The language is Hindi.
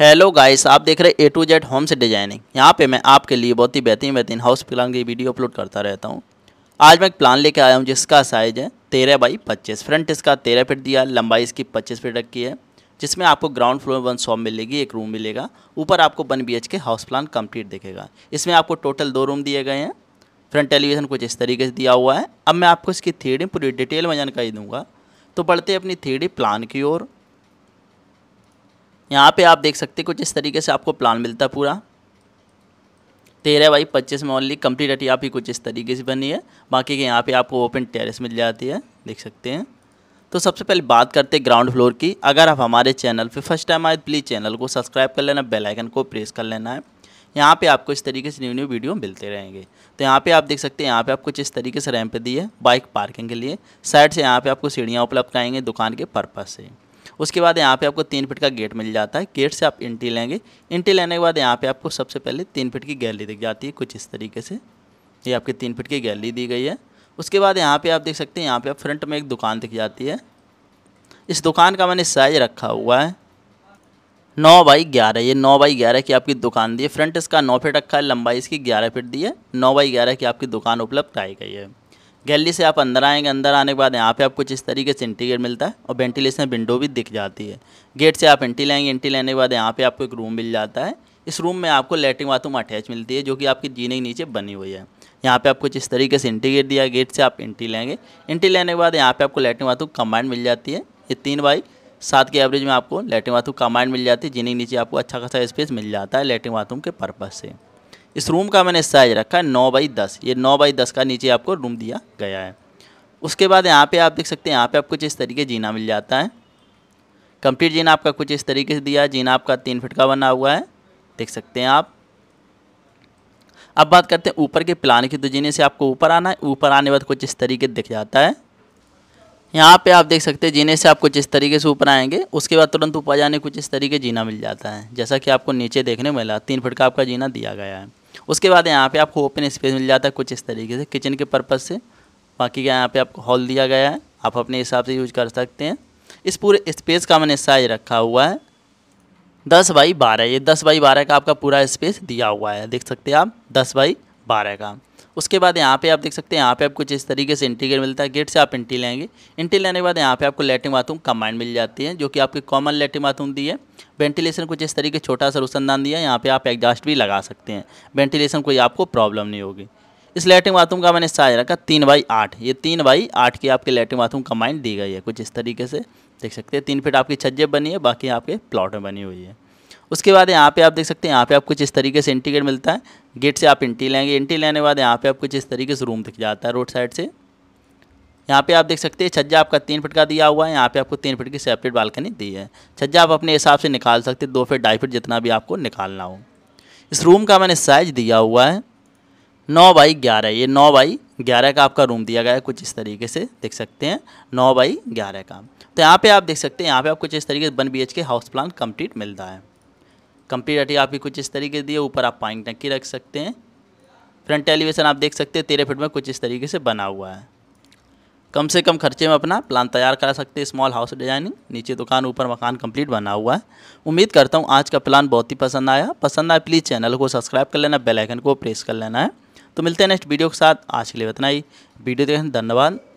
हेलो गाइस आप देख रहे A to Z homes designing यहाँ पे मैं आपके लिए बहुत ही बेहतरीन बेहतरीन हाउस प्लान की वीडियो अपलोड करता रहता हूँ आज मैं एक प्लान लेके आया हूँ जिसका साइज़ है तेरह बाई पच्चीस फ्रंट इसका तेरह फीट दिया लंबाई इसकी पच्चीस फीट रखी है जिसमें आपको ग्राउंड फ्लोर में वन शॉप मिलेगी एक रूम मिलेगा ऊपर आपको one B K house plan complete दिखेगा इसमें आपको टोटल दो रूम दिए गए हैं फ्रंट एलिवेशन कुछ इस तरीके से दिया हुआ है अब मैं आपको इसकी थ्री पूरी डिटेल में जानकारी दूँगा तो बढ़ते अपनी थ्री प्लान की ओर यहाँ पे आप देख सकते कुछ इस तरीके से आपको प्लान मिलता है पूरा तेरह बाई पच्चीस में ओनली कम्प्लीट अटी आपकी कुछ इस तरीके से बनी है बाकी के यहाँ पे आपको ओपन टेरेस मिल जाती है देख सकते हैं तो सबसे पहले बात करते हैं ग्राउंड फ्लोर की अगर आप हमारे चैनल पर फर्स्ट टाइम आए प्लीज़ तो चैनल को सब्सक्राइब कर लेना बेल आइकन को प्रेस कर लेना है यहाँ पे आपको इस तरीके से न्यू न्यू वीडियो मिलते रहेंगे तो यहाँ पे आप देख सकते हैं यहाँ पे आप कुछ इस तरीके से रैंप दी है बाइक पार्किंग के लिए साइड से यहाँ पे आपको सीढ़ियाँ उपलब्ध कराएंगे दुकान के पर्पज़ से उसके बाद यहाँ पे आपको तीन फिट का गेट मिल जाता है गेट से आप इंटी लेंगे इंटी लेने के बाद यहाँ पे आपको सबसे पहले तीन फिट की गैलरी दिख जाती है कुछ इस तरीके से ये आपकी तीन फिट की गैलरी दी गई है उसके बाद यहाँ पर आप देख सकते हैं यहाँ पर आप फ्रंट में एक दुकान दिख जाती है इस दुकान का मैंने साइज रखा हुआ है नौ बाई ग्यारह ये नौ बाई ग्यारह की आपकी दुकान दी है फ्रंट इसका नौ फिट रखा है लंबाई इसकी ग्यारह फिट दी है नौ बाई ग्यारह की आपकी दुकान उपलब्ध कराई गई है गैलरी से आप अंदर आएंगे अंदर आने के बाद यहाँ पे आपको जिस तरीके से एंटी गेट मिलता है और वेंटिलेशन विंडो भी दिख जाती है गेट से आप एंटी लाएंगे एंटी लेने के बाद यहाँ पे आपको एक रूम मिल जाता है इस रूम में आपको लेटरिन बाथरूम अटैच मिलती है जो कि आपकी जीने के नीचे बनी हुई है यहाँ पे आपको जिस तरीके से एंटी गेट दिया गेट से आप एंट्री लेंगे एंट्री लेने के बाद यहाँ पे आपको लेटरिन बाथरूम कमांड मिल जाती है ये तीन बाई सात के एवरेज में आपको लेटरिन बाथरूम कमांड मिल जाती है जीने के नीचे आपको अच्छा खासा स्पेस मिल जाता है लेटरिन बाथरूम के पर्पज़ से इस रूम का मैंने साइज रखा है नौ बाई दस ये नौ बाई दस का नीचे आपको रूम दिया गया है उसके बाद यहाँ पे आप देख सकते हैं यहाँ पे आपको कुछ इस तरीके जीना मिल जाता है कंप्लीट जीना आपका कुछ इस तरीके से दिया है जीना आपका तीन फिट का बना हुआ है देख सकते हैं आप अब बात करते हैं ऊपर के प्लान की तो जीने से आपको ऊपर आना है ऊपर आने बाद कुछ इस तरीके दिख जाता है यहाँ पे आप देख सकते हैं जीने से आप कुछ इस तरीके से ऊपर आएंगे उसके बाद तुरंत ऊपर जाने कुछ इस तरीके जीना मिल जाता है जैसा कि आपको नीचे देखने मिला तीन फुट का आपका जीना दिया गया है उसके बाद यहाँ पे आपको ओपन स्पेस मिल जाता है कुछ इस तरीके से किचन के पर्पज़ से बाकी का यहाँ पे आपको हॉल दिया गया है आप अपने हिसाब से यूज कर सकते हैं इस पूरे स्पेस का मैंने साइज रखा हुआ है दस बाई बारह ये दस बाई बारह का आपका पूरा स्पेस दिया हुआ है देख सकते हैं आप दस बाई बारह का उसके बाद यहाँ पे आप देख सकते हैं यहाँ पे आपको जिस तरीके से इंटीग्रेट मिलता है गेट से आप इंटी लेंगे इंटी लेने के बाद यहाँ पे आपको लेटिंग बाथरूम कंबाइन मिल जाती है जो कि आपके कॉमन लेटिंग बाथरूम दी है वेंटिलेशन को जिस तरीके छोटा सा रोशनदान दिया है यहाँ पे आप एग्जास्ट भी लगा सकते हैं वेंटिलेशन कोई आपको प्रॉब्लम नहीं होगी इस लेटिंग बाथरूम का मैंने साइज रखा तीन बाई आठ ये तीन बाई आठ की आपके लेटिंग बाथरूम कंबाइन दी गई है कुछ इस तरीके से देख सकते हैं तीन फीट आपकी छज्जे बनी है बाकी आपके प्लॉट में बनी हुई है उसके बाद यहाँ पे आप देख सकते हैं यहाँ पे आपको कुछ इस तरीके से इंटीग्रेट मिलता है गेट से आप एंट्री लेंगे एंट्री लेने के बाद यहाँ पे आपको जिस तरीके से रूम दिख जाता है रोड साइड से यहाँ पे आप देख सकते हैं छज्जा आपका तीन फिट का दिया हुआ है यहाँ पे आपको तीन फिट की सेपरेट बालकनी दी है छज्जा आप अपने हिसाब से निकाल सकते हैं दो फिट ढाई फिट जितना भी आपको निकालना हो इस रूम का मैंने साइज दिया हुआ है नौ बाई ग्यारह ये नौ बाई ग्यारह का आपका रूम दिया गया है कुछ इस तरीके से देख सकते हैं नौ बाई ग्यारह का तो यहाँ पे आप देख सकते हैं यहाँ पे आप कुछ इस तरीके से one B K house plan complete मिलता है कंपेरेटिव आपकी कुछ इस तरीके दी है ऊपर आप पाइंग टंकी रख सकते हैं फ्रंट एलिवेशन आप देख सकते हैं तेरह फिट में कुछ इस तरीके से बना हुआ है कम से कम खर्चे में अपना प्लान तैयार करा सकते हैं स्मॉल हाउस डिजाइनिंग नीचे दुकान ऊपर मकान कंप्लीट बना हुआ है उम्मीद करता हूँ आज का प्लान बहुत ही पसंद आया पसंद आया प्लीज़ चैनल को सब्सक्राइब कर लेना बेल आइकन को प्रेस कर लेना है तो मिलते हैं नेक्स्ट वीडियो के साथ आज के लिए इतना ही वीडियो देखें धन्यवाद